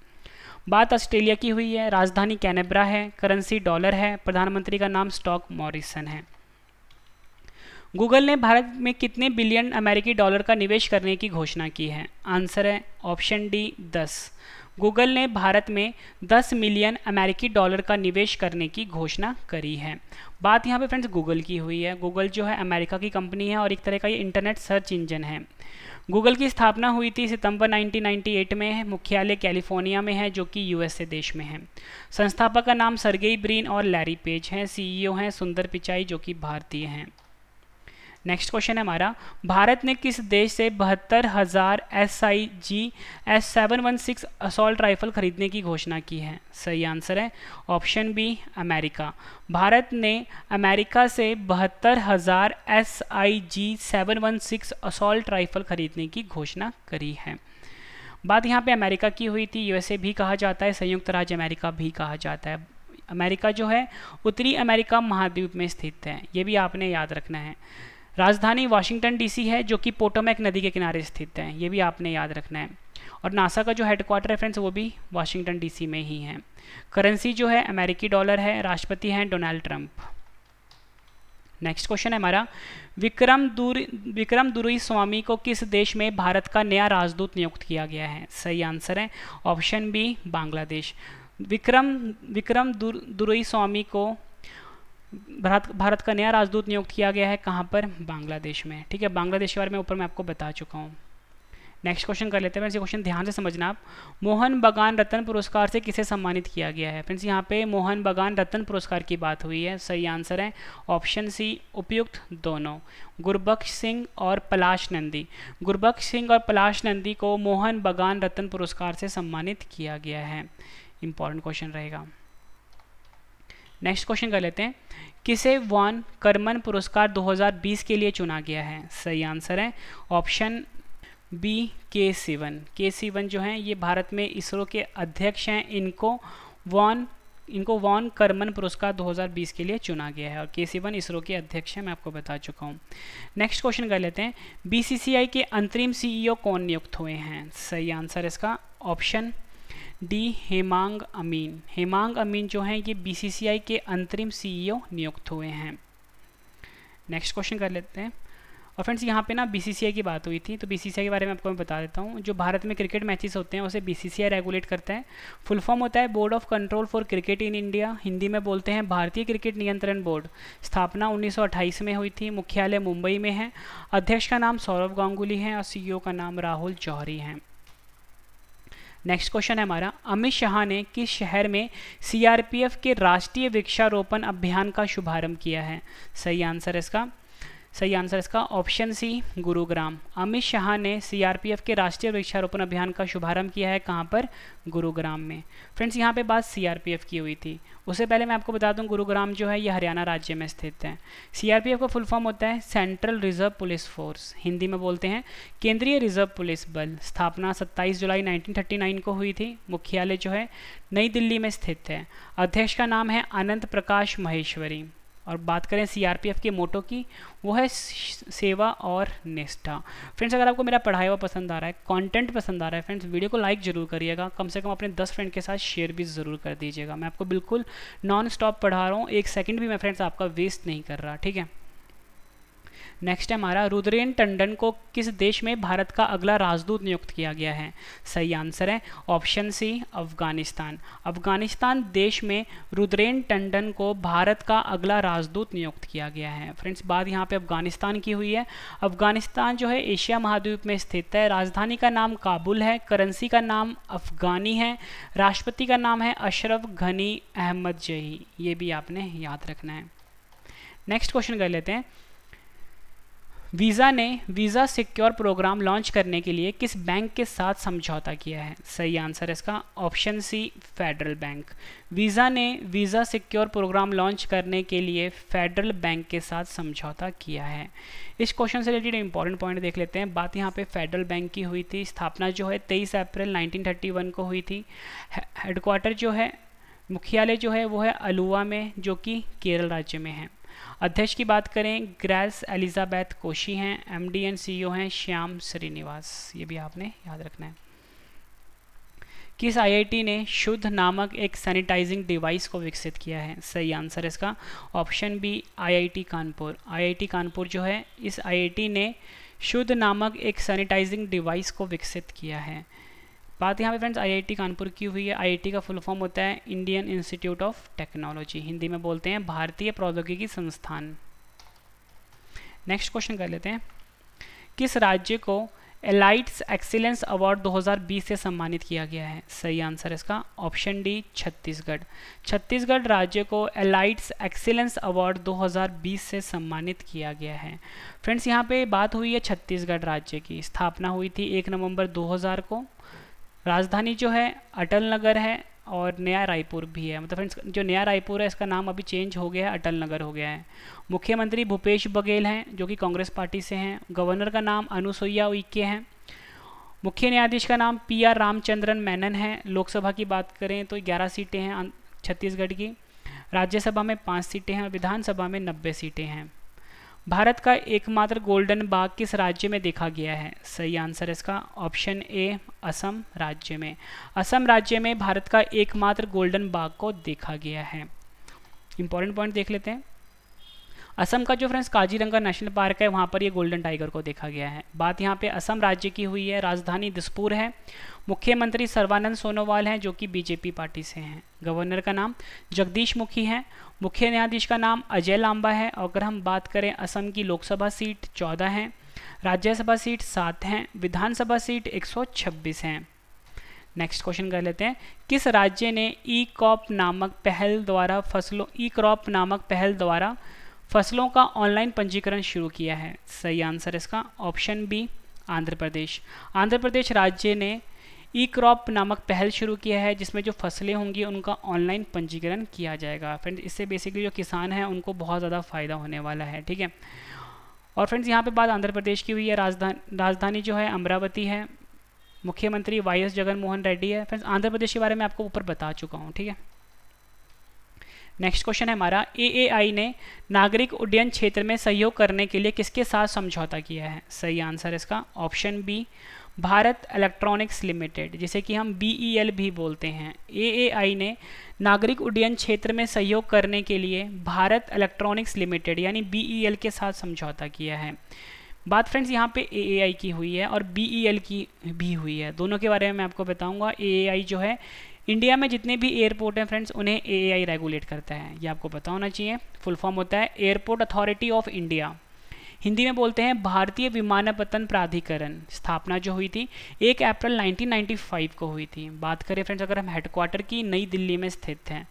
बात ऑस्ट्रेलिया की हुई है राजधानी कैनेब्रा है करेंसी डॉलर है प्रधानमंत्री का नाम स्टॉक मॉरिसन है गूगल ने भारत में कितने बिलियन अमेरिकी डॉलर का निवेश करने की घोषणा की है आंसर है ऑप्शन डी दस गूगल ने भारत में 10 मिलियन अमेरिकी डॉलर का निवेश करने की घोषणा करी है बात यहाँ पे फ्रेंड्स गूगल की हुई है गूगल जो है अमेरिका की कंपनी है और एक तरह का ये इंटरनेट सर्च इंजन है गूगल की स्थापना हुई थी सितंबर 1998 में मुख्यालय कैलिफोर्निया में है जो कि यूएसए देश में है संस्थापक का नाम सरगेई ब्रीन और लैरी पेज हैं सीईओ हैं सुंदर पिचाई जो कि भारतीय हैं नेक्स्ट क्वेश्चन है हमारा भारत ने किस देश से बहत्तर हज़ार S I G S seven one six assault rifle खरीदने की घोषणा की है सही आंसर है ऑप्शन बी अमेरिका भारत ने अमेरिका से बहत्तर हज़ार S I G seven one six assault rifle खरीदने की घोषणा करी है बात यहाँ पे अमेरिका की हुई थी यूएसए भी कहा जाता है संयुक्त राज्य अमेरिका भी कहा जाता है अमेरिका जो है उत्तरी अमेरिका महाद्वीप में स्थित है ये भी आपने याद रखना है राजधानी वाशिंगटन डीसी है जो कि पोटोमैक नदी के किनारे स्थित है ये भी आपने याद रखना है और नासा का जो हेडक्वार्टर है फ्रेंड्स वो भी वाशिंगटन डीसी में ही है करेंसी जो है अमेरिकी डॉलर है राष्ट्रपति हैं डोनाल्ड ट्रंप नेक्स्ट क्वेश्चन है हमारा विक्रम दूर विक्रम दुरई स्वामी को किस देश में भारत का नया राजदूत नियुक्त किया गया है सही आंसर है ऑप्शन बी बांग्लादेश विक्रम विक्रम दुरई स्वामी को भारत भारत का नया राजदूत नियुक्त किया गया है कहाँ पर बांग्लादेश में ठीक है बांग्लादेश के बारे में ऊपर मैं आपको बता चुका हूँ नेक्स्ट क्वेश्चन कर लेते हैं फ्रेंड्स ये क्वेश्चन ध्यान से समझना आप मोहन बगान रत्न पुरस्कार से किसे सम्मानित किया गया है फ्रेंड्स यहाँ पे मोहन बगान रत्न पुरस्कार की बात हुई है सही आंसर है ऑप्शन सी उपयुक्त दोनों गुरबख्श सिंह और पलाश नंदी गुरबख्श सिंह और पलाश नंदी को मोहन बगान रत्न पुरस्कार से सम्मानित किया गया है इंपॉर्टेंट क्वेश्चन रहेगा नेक्स्ट क्वेश्चन कर लेते हैं किसे वन कर्मन पुरस्कार 2020 के लिए चुना गया है सही आंसर है ऑप्शन बी के सीवन के सीवन जो हैं ये भारत में इसरो के अध्यक्ष हैं इनको वन इनको वॉन कर्मन पुरस्कार 2020 के लिए चुना गया है और के सीवन इसरो के अध्यक्ष हैं मैं आपको बता चुका हूँ नेक्स्ट क्वेश्चन कर लेते हैं बीसीसीआई के अंतरिम सीईओ e कौन नियुक्त हुए हैं सही आंसर इसका ऑप्शन डी हेमांग अमीन हेमांग अमीन जो हैं ये बीसीसीआई के अंतरिम सीईओ e नियुक्त हुए हैं नेक्स्ट क्वेश्चन कर लेते हैं और फ्रेंड्स यहाँ पे ना बीसीसीआई की बात हुई थी तो बीसीसीआई के बारे में आपको मैं बता देता हूँ जो भारत में क्रिकेट मैचेस होते हैं उसे बीसीसीआई रेगुलेट करता है फुल फॉर्म होता है board of control for cricket in India Hindi में बोलते हैं भारतीय क्रिकेट नियंत्रण बोर्ड स्थापना 1928 में हुई थी मुख्यालय मुंबई में है अध्यक्ष का नाम सौरभ गांगुली है और सी e का नाम राहुल जौहरी हैं नेक्स्ट क्वेश्चन है हमारा अमित शाह ने किस शहर में सीआरपीएफ के राष्ट्रीय वृक्षारोपण अभियान का शुभारंभ किया है सही आंसर है इसका सही आंसर इसका ऑप्शन सी गुरुग्राम अमित शाह ने सीआरपीएफ के राष्ट्रीय वृक्षारोपण अभियान का शुभारंभ किया है कहाँ पर गुरुग्राम में फ्रेंड्स यहाँ पे बात सीआरपीएफ की हुई थी उससे पहले मैं आपको बता दूँ गुरुग्राम जो है ये हरियाणा राज्य में स्थित है सीआरपीएफ का फुल फॉर्म होता है central reserve police force Hindi में बोलते हैं केंद्रीय रिजर्व पुलिस बल स्थापना सत्ताईस जुलाई नाइनटीन को हुई थी मुख्यालय जो है नई दिल्ली में स्थित है अध्यक्ष का नाम है अनंत प्रकाश महेश्वरी और बात करें सीआरपीएफ के मोटो की वो है सेवा और निष्ठा फ्रेंड्स अगर आपको मेरा पढ़ाई हुआ पसंद आ रहा है कंटेंट पसंद आ रहा है फ्रेंड्स वीडियो को लाइक ज़रूर करिएगा कम से कम अपने 10 फ्रेंड के साथ शेयर भी ज़रूर कर दीजिएगा मैं आपको बिल्कुल नॉन स्टॉप पढ़ा रहा हूँ एक सेकेंड भी मैं फ्रेंड्स आपका वेस्ट नहीं कर रहा ठीक है नेक्स्ट है हमारा रुद्रेन टंडन को किस देश में भारत का अगला राजदूत नियुक्त किया गया है सही आंसर है ऑप्शन सी अफगानिस्तान अफगानिस्तान देश में रुद्रेन टंडन को भारत का अगला राजदूत नियुक्त किया गया है फ्रेंड्स बात यहाँ पे अफगानिस्तान की हुई है अफगानिस्तान जो है एशिया महाद्वीप में स्थित है राजधानी का नाम काबुल है करेंसी का नाम अफगानी है राष्ट्रपति का नाम है अशरफ घनी अहमद जही ये भी आपने याद रखना है नेक्स्ट क्वेश्चन कर लेते हैं वीज़ा ने वीज़ा सिक्योर प्रोग्राम लॉन्च करने के लिए किस बैंक के साथ समझौता किया है सही आंसर इसका option C Federal Bank Visa ने वीज़ा सिक्योर प्रोग्राम लॉन्च करने के लिए फेडरल बैंक के साथ समझौता किया है इस क्वेश्चन से रिलेटेड इंपॉर्टेंट पॉइंट देख लेते हैं बात यहाँ पे फेडरल बैंक की हुई थी स्थापना जो है तेईस अप्रैल नाइनटीन को हुई थी हेडक्वार्टर जो है मुख्यालय जो है वो है अलुआ में जो कि केरल राज्य में है अध्यक्ष की बात करें ग्रैस एलिजाबैथ कोशी हैं एमडी एंड सीईओ हैं श्याम श्रीनिवास ये भी आपने याद रखना है किस आईआईटी ने शुद्ध नामक एक सैनिटाइजिंग डिवाइस को विकसित किया है सही आंसर इसका option B IIT Kanpur IIT Kanpur जो है इस आईआईटी ने शुद्ध नामक एक सैनिटाइजिंग डिवाइस को विकसित किया है बात यहाँ पे फ्रेंड्स आईआईटी कानपुर की हुई है आईआईटी का फुल फॉर्म होता है Indian Institute of Technology Hindi में बोलते हैं भारतीय प्रौद्योगिकी संस्थान नेक्स्ट क्वेश्चन कर लेते हैं किस राज्य को एलाइट्स एक्सीलेंस अवार्ड 2020 से सम्मानित किया गया है सही आंसर इसका ऑप्शन डी छत्तीसगढ़ छत्तीसगढ़ राज्य को एलाइट्स एक्सीलेंस अवार्ड 2020 से सम्मानित किया गया है फ्रेंड्स यहाँ पे बात हुई है छत्तीसगढ़ राज्य की स्थापना हुई थी एक नवंबर 2000 को राजधानी जो है अटल नगर है और नया रायपुर भी है मतलब फ्रेंड्स जो नया रायपुर है इसका नाम अभी चेंज हो गया है अटल नगर हो गया है मुख्यमंत्री भूपेश बघेल हैं जो कि कांग्रेस पार्टी से हैं गवर्नर का नाम अनुसुईया उइके हैं मुख्य न्यायाधीश का नाम पी आर रामचंद्रन मैनन है लोकसभा की बात करें तो ग्यारह सीटें हैं छत्तीसगढ़ की राज्यसभा में पाँच सीटें हैं और विधानसभा में नब्बे सीटें हैं भारत का एकमात्र गोल्डन बाग किस राज्य में देखा गया है सही आंसर इसका ऑप्शन ए असम राज्य में असम राज्य में भारत का एकमात्र गोल्डन बाग को देखा गया है इंपॉर्टेंट पॉइंट देख लेते हैं असम का जो फ्रेंड्स काजीरंगा नेशनल पार्क है वहाँ पर ये गोल्डन टाइगर को देखा गया है बात यहाँ पे असम राज्य की हुई है राजधानी दिसपुर है मुख्यमंत्री सर्वानंद सोनोवाल हैं जो कि बीजेपी पार्टी से हैं गवर्नर का नाम जगदीश मुखी हैं मुख्य न्यायाधीश का नाम अजय लांबा है अगर हम बात करें असम की लोकसभा सीट चौदह हैं राज्यसभा सीट सात हैं विधानसभा सीट छब्बीस हैं नेक्स्ट क्वेश्चन कर लेते हैं किस राज्य ने ई कॉप नामक पहल द्वारा फसलों ई क्रॉप नामक पहल द्वारा फसलों का ऑनलाइन पंजीकरण शुरू किया है सही आंसर इसका ऑप्शन बी आंध्र प्रदेश आंध्र प्रदेश राज्य ने ई क्रॉप नामक पहल शुरू किया है जिसमें जो फसलें होंगी उनका ऑनलाइन पंजीकरण किया जाएगा फ्रेंड्स इससे बेसिकली जो किसान हैं उनको बहुत ज़्यादा फ़ायदा होने वाला है ठीक है और फ्रेंड्स यहाँ पे बात आंध्र प्रदेश की हुई है राजधानी राजधानी जो है अमरावती है मुख्यमंत्री वाई एस जगनमोहन रेड्डी है फ्रेंड्स आंध्र प्रदेश के बारे में आपको ऊपर बता चुका हूँ ठीक है नेक्स्ट क्वेश्चन है हमारा आई ने नागरिक उड्डयन क्षेत्र में सहयोग करने के लिए किसके साथ समझौता किया है सही आंसर इसका option B Bharat Electronics Limited जिसे कि हम बी e भी बोलते हैं ए ने नागरिक उड्डयन क्षेत्र में सहयोग करने के लिए भारत इलेक्ट्रॉनिक्स लिमिटेड यानी बी e के साथ समझौता किया है बात फ्रेंड्स यहाँ पे ए की हुई है और बी e की भी हुई है दोनों के बारे में मैं आपको बताऊँगा ए जो है इंडिया में जितने भी एयरपोर्ट हैं फ्रेंड्स उन्हें ए रेगुलेट करता है ये आपको बता होना चाहिए फुल फॉर्म होता है Airport Authority of India Hindi में बोलते हैं भारतीय विमानपतन प्राधिकरण स्थापना जो हुई थी एक अप्रैल 1995 को हुई थी बात करें फ्रेंड्स अगर हम हेडक्वार्टर की नई दिल्ली में स्थित हैं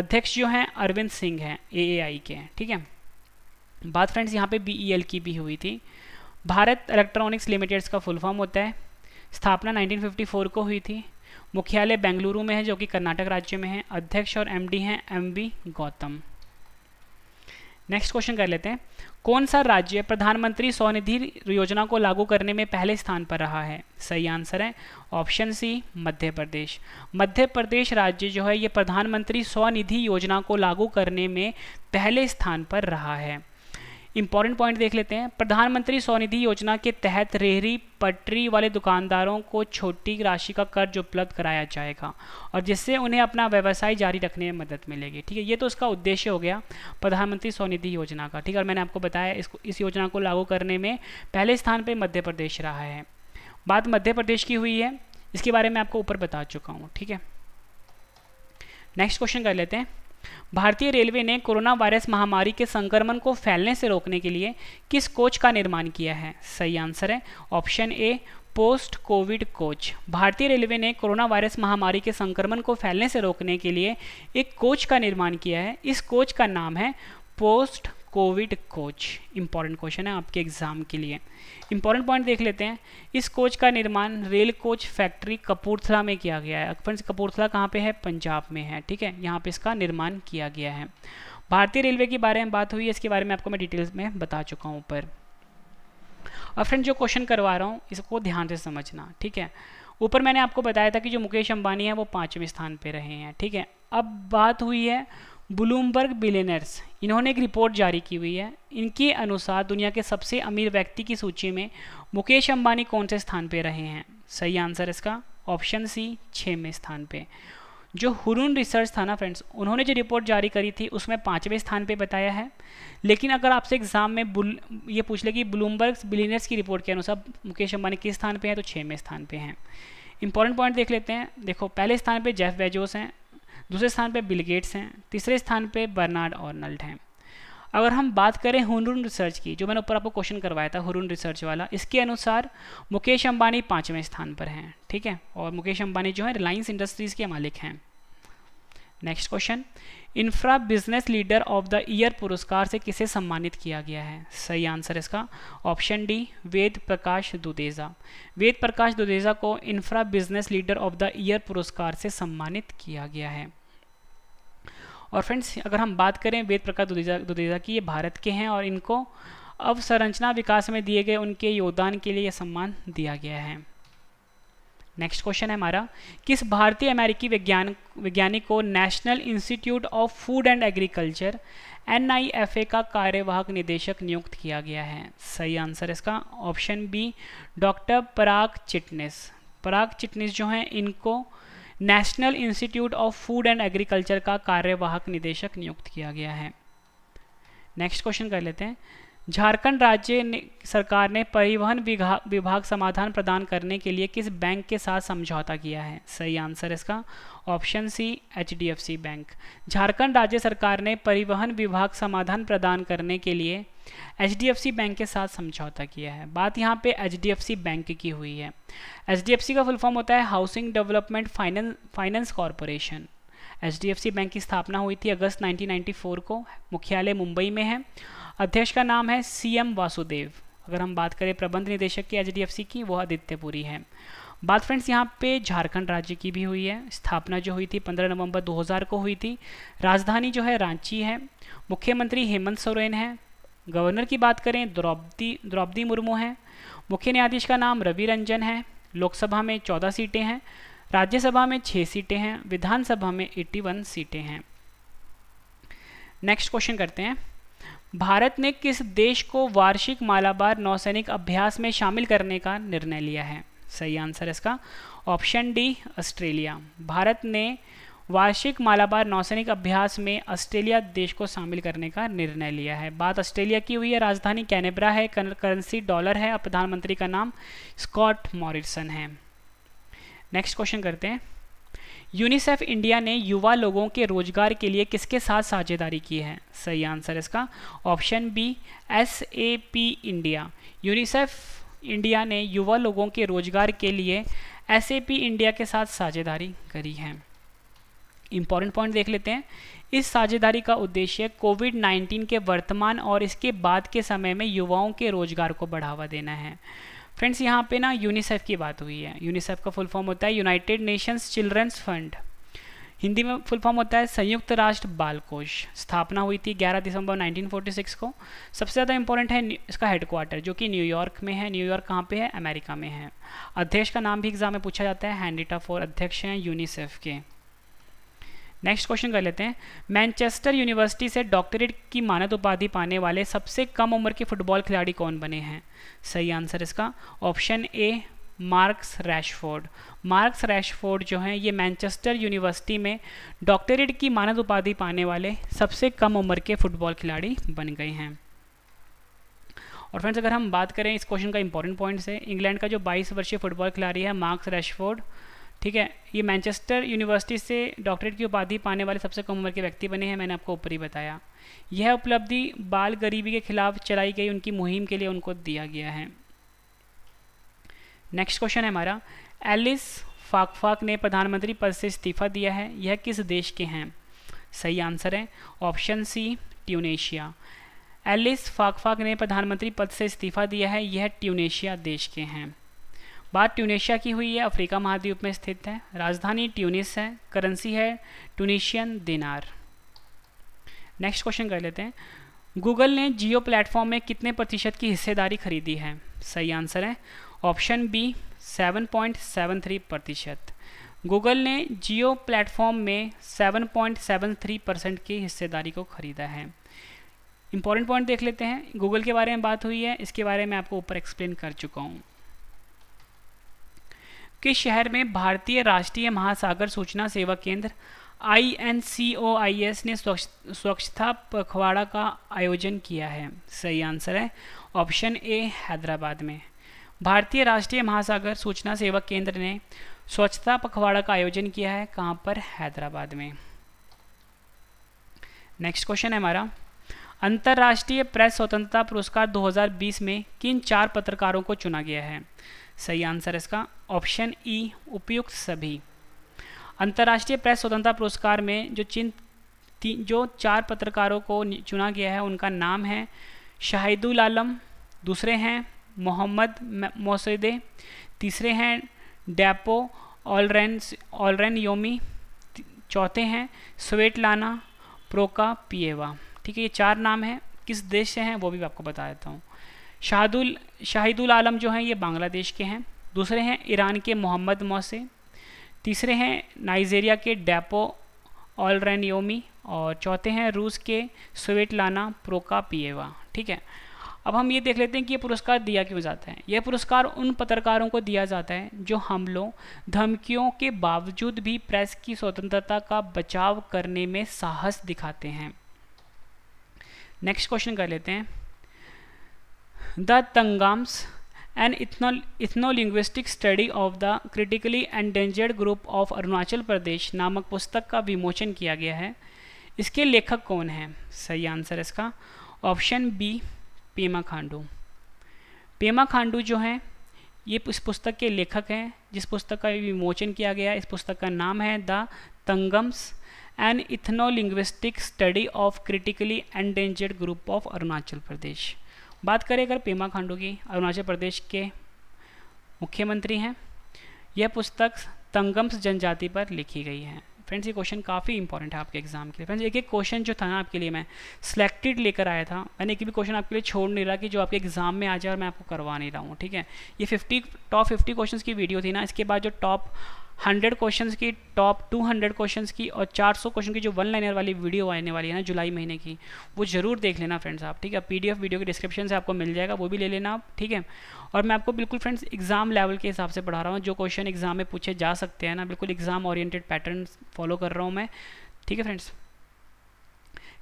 अध्यक्ष जो हैं अरविंद सिंह हैं ए के ठीक है बात फ्रेंड्स यहाँ पे बी e की भी हुई थी भारत इलेक्ट्रॉनिक्स लिमिटेड्स का फुल फॉर्म होता है स्थापना 1954 को हुई थी मुख्यालय बेंगलुरु में है जो कि कर्नाटक राज्य में है अध्यक्ष और एमडी हैं एमबी गौतम नेक्स्ट क्वेश्चन कर लेते हैं कौन सा राज्य प्रधानमंत्री स्वनिधि योजना को लागू करने में पहले स्थान पर रहा है सही आंसर है ऑप्शन सी मध्य प्रदेश मध्य प्रदेश राज्य जो है ये प्रधानमंत्री स्वनिधि योजना को लागू करने में पहले स्थान पर रहा है इंपॉर्टेंट पॉइंट देख लेते हैं प्रधानमंत्री स्वनिधि योजना के तहत रेहरी पटरी वाले दुकानदारों को छोटी राशि का कर्ज उपलब्ध कराया जाएगा और जिससे उन्हें अपना व्यवसाय जारी रखने में मदद मिलेगी ठीक है ये तो उसका उद्देश्य हो गया प्रधानमंत्री स्वनिधि योजना का ठीक है और मैंने आपको बताया इसको इस योजना को लागू करने में पहले स्थान पर मध्य प्रदेश रहा है बात मध्य प्रदेश की हुई है इसके बारे में आपको ऊपर बता चुका हूँ ठीक है नेक्स्ट क्वेश्चन कर लेते हैं भारतीय रेलवे ने कोरोना वायरस महामारी के संक्रमण को फैलने से रोकने के लिए किस कोच का निर्माण किया है सही आंसर है option A post covid coach भारतीय रेलवे ने कोरोना वायरस महामारी के संक्रमण को फैलने से रोकने के लिए एक कोच का निर्माण किया है इस कोच का नाम है post covid coach important question है आपके एग्जाम के लिए इंपॉर्टेंट पॉइंट देख लेते हैं इस कोच का निर्माण रेल कोच फैक्ट्री कपूरथला में किया गया है फ्रेंड्स कपूरथला कहाँ पे है पंजाब में है ठीक है यहाँ पे इसका निर्माण किया गया है भारतीय रेलवे के बारे में बात हुई है इसके बारे में आपको मैं डिटेल्स में बता चुका हूँ ऊपर और फ्रेंड जो क्वेश्चन करवा रहा हूँ इसको ध्यान से समझना ठीक है ऊपर मैंने आपको बताया था कि जो मुकेश अंबानी है वो पाँचवें स्थान पर रहे हैं ठीक है अब बात हुई है ब्लूमबर्ग बिलेनर्स इन्होंने एक रिपोर्ट जारी की हुई है इनके अनुसार दुनिया के सबसे अमीर व्यक्ति की सूची में मुकेश अंबानी कौन से स्थान पर रहे हैं सही आंसर इसका ऑप्शन सी छवें स्थान पे जो हुरून रिसर्च था ना फ्रेंड्स उन्होंने जो रिपोर्ट जारी करी थी उसमें पाँचवें स्थान पे बताया है लेकिन अगर आपसे एग्जाम में बुल ये पूछ ले कि ब्लूमबर्ग बिलीनियर्स की रिपोर्ट के अनुसार मुकेश अंबानी किस स्थान पे हैं तो छवें स्थान पे हैं इंपॉर्टेंट पॉइंट देख लेते हैं देखो पहले स्थान पे जेफ बेजोस हैं दूसरे स्थान पे बिल गेट्स हैं तीसरे स्थान पे बर्नार्ड ऑर्नल्ड हैं अगर हम बात करें हुरून रिसर्च की जो मैंने ऊपर आपको क्वेश्चन करवाया था हुरुन रिसर्च वाला इसके अनुसार मुकेश अंबानी पाँचवें स्थान पर हैं ठीक है और मुकेश अंबानी जो है रिलायंस इंडस्ट्रीज़ के मालिक हैं next question infra business leader of the year पुरस्कार से किसे सम्मानित किया गया है सही आंसर इसका ऑप्शन डी वेद प्रकाश दुदेजा वेद प्रकाश दुदेजा को infra business leader of the year पुरस्कार से सम्मानित किया गया है और फ्रेंड्स अगर हम बात करें वेद प्रकाश दुदेजा दुदेजा की ये भारत के हैं और इनको अवसंरचना विकास में दिए गए उनके योगदान के लिए यह सम्मान दिया गया है नेक्स्ट क्वेश्चन है हमारा किस भारतीय अमेरिकी विज्ञान वैज्ञानिक को National Institute of Food and Agriculture N का कार्यवाहक निदेशक नियुक्त किया गया है सही आंसर इसका option B doctor Parag Chitnis Parag Chitnis जो हैं इनको National Institute of Food and Agriculture का कार्यवाहक निदेशक नियुक्त किया गया है नेक्स्ट क्वेश्चन कर लेते हैं झारखंड राज्य सरकार ने परिवहन विभाग समाधान प्रदान करने के लिए किस बैंक के साथ समझौता किया है सही आंसर इसका option C HDFC bank Jharkhand राज्य सरकार ने परिवहन विभाग समाधान प्रदान करने के लिए एच बैंक के साथ समझौता किया है बात यहाँ पे एच बैंक की हुई है एच का फुल फॉर्म होता है housing development finance finance corporation H bank की स्थापना हुई थी अगस्त 1994 को मुख्यालय मुंबई में है अध्यक्ष का नाम है सी एम वासुदेव अगर हम बात करें प्रबंध निदेशक की एच की वह आदित्यपुरी है बात फ्रेंड्स यहाँ पे झारखंड राज्य की भी हुई है स्थापना जो हुई थी 15 नवंबर 2000 को हुई थी राजधानी जो है रांची है मुख्यमंत्री हेमंत सोरेन है गवर्नर की बात करें द्रौपदी द्रौपदी मुर्मू हैं मुख्य न्यायाधीश का नाम रवि रंजन है लोकसभा में चौदह सीटें हैं राज्यसभा में छः सीटें हैं विधानसभा में एट्टी सीटें हैं नेक्स्ट क्वेश्चन करते हैं भारत ने किस देश को वार्षिक मालाबार नौसैनिक अभ्यास में शामिल करने का निर्णय लिया है सही आंसर इसका ऑप्शन डी ऑस्ट्रेलिया भारत ने वार्षिक मालाबार नौसैनिक अभ्यास में ऑस्ट्रेलिया देश को शामिल करने का निर्णय लिया है बात ऑस्ट्रेलिया की हुई है राजधानी कैनेब्रा है करेंसी डॉलर है और प्रधानमंत्री का नाम स्कॉट मॉरिसन है नेक्स्ट क्वेश्चन करते हैं यूनिसेफ इंडिया ने युवा लोगों के रोजगार के लिए किसके साथ साझेदारी की है सही आंसर इसका option B S A P India UNICEF India ने युवा लोगों के रोजगार के लिए एस इंडिया के साथ साझेदारी करी है इम्पॉर्टेंट पॉइंट देख लेते हैं इस साझेदारी का उद्देश्य कोविड 19 के वर्तमान और इसके बाद के समय में युवाओं के रोजगार को बढ़ावा देना है फ्रेंड्स यहाँ पे ना यूनिसेफ की बात हुई है यूनिसेफ का फुल फॉर्म होता है United Nations Children's Fund Hindi में फुल फॉर्म होता है संयुक्त राष्ट्र बाल कोष स्थापना हुई थी 11 दिसंबर 1946 को सबसे ज़्यादा इंपॉर्टेंट है इसका हेडक्वार्टर जो कि न्यूयॉर्क में है न्यूयॉर्क कहाँ पे है अमेरिका में है अध्यक्ष का नाम भी एग्जाम में पूछा जाता है हैंडीटा फोर अध्यक्ष हैं यूनिसेफ के नेक्स्ट क्वेश्चन कर लेते हैं मैनचेस्टर यूनिवर्सिटी से डॉक्टरेट की मानद उपाधि पाने वाले सबसे कम उम्र के फुटबॉल खिलाड़ी कौन बने हैं सही आंसर इसका option A Marcus Rashford Marcus Rashford जो हैं ये मैनचेस्टर यूनिवर्सिटी में डॉक्टरेट की मानद उपाधि पाने वाले सबसे कम उम्र के फुटबॉल खिलाड़ी बन गए हैं और फ्रेंड्स अगर हम बात करें इस क्वेश्चन का इंपॉर्टेंट पॉइंट से इंग्लैंड का जो 22 वर्षीय फुटबॉल खिलाड़ी है मार्क्स रैशफोर्ड ठीक है ये मैनचेस्टर यूनिवर्सिटी से डॉक्टरेट की उपाधि पाने वाले सबसे कम उम्र के व्यक्ति बने हैं मैंने आपको ऊपर ही बताया यह उपलब्धि बाल गरीबी के खिलाफ चलाई गई उनकी मुहिम के लिए उनको दिया गया है नेक्स्ट क्वेश्चन है हमारा एलिस फाकफाक ने प्रधानमंत्री पद से इस्तीफा दिया है यह किस देश के हैं सही आंसर है option C Tunisia Elyes Fakhfakh ने प्रधानमंत्री पद से इस्तीफा दिया है यह ट्यूनेशिया देश के हैं बात ट्यूनेशिया की हुई है अफ्रीका महाद्वीप में स्थित है राजधानी ट्यूनिस है करेंसी है ट्यूनिशियन दिनार नेक्स्ट क्वेश्चन कर लेते हैं गूगल ने जियो प्लेटफॉर्म में कितने प्रतिशत की हिस्सेदारी खरीदी है सही आंसर है ऑप्शन बी 7.73 प्रतिशत गूगल ने जियो प्लेटफॉर्म में 7.73 परसेंट की हिस्सेदारी को ख़रीदा है इंपॉर्टेंट पॉइंट देख लेते हैं गूगल के बारे में बात हुई है इसके बारे में आपको ऊपर एक्सप्लेन कर चुका हूँ किस शहर में भारतीय राष्ट्रीय महासागर सूचना सेवा केंद्र I N C O I S ने स्वच्छता पखवाड़ा का आयोजन किया है सही आंसर है ऑप्शन ए हैदराबाद में भारतीय राष्ट्रीय महासागर सूचना सेवा केंद्र ने स्वच्छता पखवाड़ा का आयोजन किया है कहाँ पर हैदराबाद में नेक्स्ट क्वेश्चन है हमारा अंतर्राष्ट्रीय प्रेस स्वतंत्रता पुरस्कार 2020 में किन चार पत्रकारों को चुना गया है सही आंसर इसका ऑप्शन ई e, उपयुक्त सभी अंतर्राष्ट्रीय प्रेस स्वतंत्रता पुरस्कार में जो चिन्ह जो चार पत्रकारों को चुना गया है उनका नाम है शाहिदुल आलम दूसरे हैं मोहम्मद मोसदे तीसरे हैं डैपो ऑलरेन ऑलरन योमी चौथे हैं स्वेटलाना प्रोका पिएवा ठीक है ये चार नाम हैं किस देश से हैं वो भी मैं आपको बता देता हूँ शाहदुल शाहिदुल आलम जो हैं ये बांग्लादेश के हैं दूसरे हैं ईरान के मोहम्मद मोसे तीसरे हैं नाइजेरिया के डैपो ऑलरन योमी और चौथे हैं रूस के स्वेटलाना प्रोका पिएवा ठीक है अब हम ये देख लेते हैं कि ये पुरस्कार दिया क्यों जाता है यह पुरस्कार उन पत्रकारों को दिया जाता है जो हमलों धमकियों के बावजूद भी प्रेस की स्वतंत्रता का बचाव करने में साहस दिखाते हैं नेक्स्ट क्वेश्चन कर लेते हैं the Tangams an ethnolinguistic study of the critically endangered group of Arunachal Pradesh नामक पुस्तक का विमोचन किया गया है इसके लेखक कौन हैं सही आंसर इसका ऑप्शन बी पेमा खांडू पेमा खांडू जो हैं ये इस पुस्तक के लेखक हैं जिस पुस्तक का विमोचन किया गया इस पुस्तक का नाम है the Tangams and ethnolinguistic study of critically endangered group of Arunachal Pradesh बात करें अगर पेमा खांडू की अरुणाचल प्रदेश के मुख्यमंत्री हैं यह पुस्तक तंगम्स जनजाति पर लिखी गई है फ्रेंड्स ये क्वेश्चन काफ़ी इंपॉर्टेंट है आपके एग्जाम के लिए फ्रेंड्स एक एक क्वेश्चन जो था ना आपके लिए मैं सिलेक्टेड लेकर आया था मैंने एक भी क्वेश्चन आपके लिए छोड़ नहीं रहा कि जो आपके एग्जाम में आ जाए और मैं आपको करवा नहीं रहा हूँ ठीक है ये फिफ्टी टॉप फिफ्टी क्वेश्चन की वीडियो थी ना इसके बाद जो टॉप हंड्रेड क्वेश्चंस की टॉप टू हंड्रेड क्वेश्चन की और चार सौ क्वेश्चन की जो वन लाइनर वाली वीडियो आने वाली है ना जुलाई महीने की वो जरूर देख लेना फ्रेंड्स आप ठीक है पीडीएफ वीडियो के डिस्क्रिप्शन से आपको मिल जाएगा वो भी ले लेना आप ठीक है और मैं आपको बिल्कुल फ्रेंड्स एग्जाम लेवल के हिसाब से पढ़ा रहा हूँ जो क्वेश्चन एग्जाम में पूछे जा सकते हैं ना बिल्कुल एग्जाम ओरिएंटेड पैटर्न फॉलो कर रहा हूँ मैं ठीक है फ्रेंड्स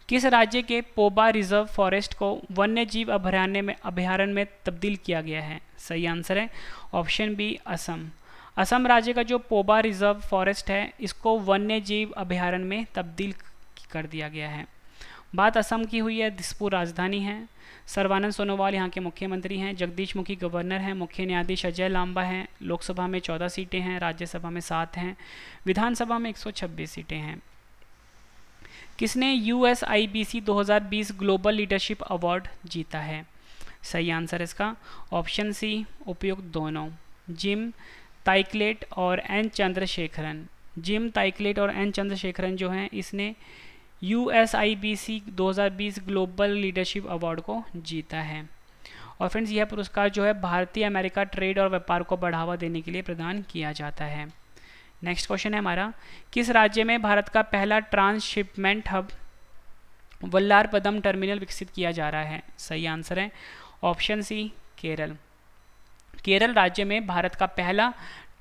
किस राज्य के पोबा रिजर्व फॉरेस्ट को वन्य जीव अभ्यारण्य में अभ्यारण्य में तब्दील किया गया है सही आंसर है ऑप्शन बी असम असम राज्य का जो पोबा रिजर्व फॉरेस्ट है इसको वन्य जीव अभ्यारण्य में तब्दील कर दिया गया है बात असम की हुई है दिसपुर राजधानी है सर्वानंद सोनोवाल यहाँ के मुख्यमंत्री हैं जगदीश मुखी गवर्नर हैं मुख्य न्यायाधीश अजय लांबा हैं लोकसभा में चौदह सीटें हैं राज्यसभा में सात हैं विधानसभा में एक सीटें हैं किसने U S I B C दो ग्लोबल लीडरशिप अवार्ड जीता है सही आंसर इसका ऑप्शन सी उपयुक्त दोनों जिम ताइकलेट और एन चंद्रशेखरन जिम ताइकलेट और एन चंद्रशेखरन जो हैं इसने U S I B C दो हज़ार बीस ग्लोबल लीडरशिप अवार्ड को जीता है और फ्रेंड्स यह पुरस्कार जो है भारतीय अमेरिका ट्रेड और व्यापार को बढ़ावा देने के लिए प्रदान किया जाता है नेक्स्ट क्वेश्चन है हमारा किस राज्य में भारत का पहला transshipment hub Vallarpadam terminal विकसित किया जा रहा है सही आंसर है ऑप्शन सी केरल केरल राज्य में भारत का पहला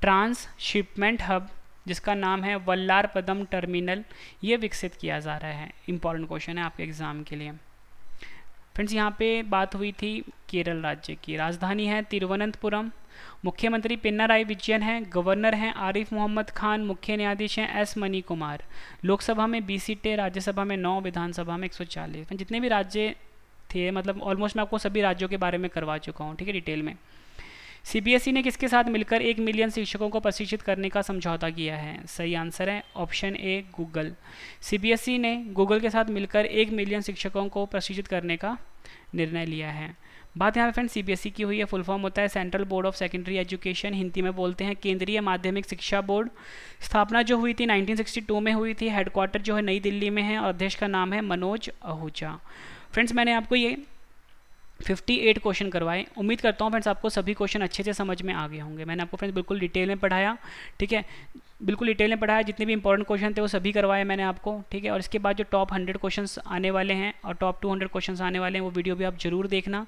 ट्रांसशिपमेंट हब जिसका नाम है वल्लार पदम टर्मिनल ये विकसित किया जा रहा है इम्पॉर्टेंट क्वेश्चन है आपके एग्ज़ाम के लिए फ्रेंड्स यहाँ पे बात हुई थी केरल राज्य की राजधानी है तिरुवनंतपुरम मुख्यमंत्री पिन्नाराय विजयन हैं गवर्नर हैं आरिफ मोहम्मद खान मुख्य न्यायाधीश हैं एस मनी कुमार लोकसभा में बीस सीटें राज्यसभा में नौ विधानसभा में एक सौ जितने भी राज्य थे मतलब ऑलमोस्ट मैं आपको सभी राज्यों के बारे में करवा चुका हूँ ठीक है डिटेल में सीबीएसई ने किसके साथ मिलकर एक मिलियन शिक्षकों को प्रशिक्षित करने का समझौता किया है सही आंसर है ऑप्शन ए गूगल सीबीएसई ने गूगल के साथ मिलकर एक मिलियन शिक्षकों को प्रशिक्षित करने का निर्णय लिया है बात यहाँ पर फ्रेंड सीबीएसई की हुई है फुल फॉर्म होता है Central Board of Secondary Education Hindi में बोलते हैं केंद्रीय माध्यमिक शिक्षा बोर्ड स्थापना जो हुई थी 1962 में हुई थी हेडक्वार्टर जो है नई दिल्ली में है और अध्यक्ष का नाम है मनोज आहूजा फ्रेंड्स मैंने आपको ये 58 क्वेश्चन करवाए उम्मीद करता हूँ फ्रेंड्स आपको सभी क्वेश्चन अच्छे से समझ में आ गए होंगे मैंने आपको फ्रेंड्स बिल्कुल डिटेल में पढ़ाया ठीक है बिल्कुल डिटेल में पढ़ाया जितने भी इंपॉर्टेंट क्वेश्चन थे वो सभी करवाए मैंने आपको ठीक है और इसके बाद जो टॉप हंड्रेड क्वेश्चन आने वाले हैं और टॉप टू हंड्रेड क्वेश्चन आने वाले हैं वो वीडियो भी आप जरूर देखना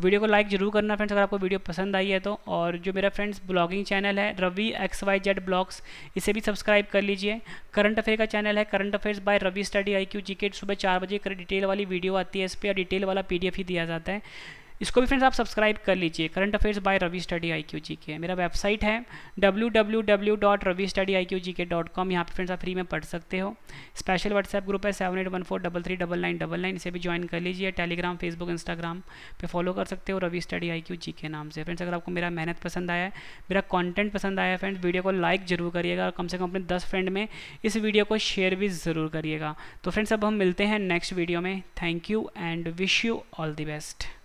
वीडियो को लाइक जरूर करना फ्रेंड्स अगर आपको वीडियो पसंद आई है तो और जो मेरा फ्रेंड्स ब्लॉगिंग चैनल है Ravi X Y Z blogs इसे भी सब्सक्राइब कर लीजिए करंट अफेयर का चैनल है current affairs by Ravi study I Q G K सुबह चार बजे डिटेल वाली वीडियो आती है इस पर डिटेल वाला पी ही दिया जाता है इसको भी फ्रेंड्स आप सब्सक्राइब कर लीजिए current affairs by Ravi study I Q G K मेरा वेबसाइट है W W W dot Ravi study I Q G K dot com यहाँ पर फ्रेंड्स आप फ्री में पढ़ सकते हो स्पेशल व्हाट्सएप ग्रुप है seven eight one four double three double nine double nine इसे भी ज्वाइन कर लीजिए टेलीग्राम फेसबुक इंस्टाग्राम पे फॉलो कर सकते हो Ravi study I Q G K नाम से फ्रेंड्स अगर आपको मेरा मेहनत पसंद आया मेरा कॉन्टेंट पसंद आया फ्रेंड्स वीडियो को लाइक जरूर करिएगा और कम से कम अपने दस फ्रेंड में इस वीडियो को शेयर भी ज़रूर करिएगा तो फ्रेंड्स अब हम मिलते हैं नेक्स्ट वीडियो में thank you and wish you all the best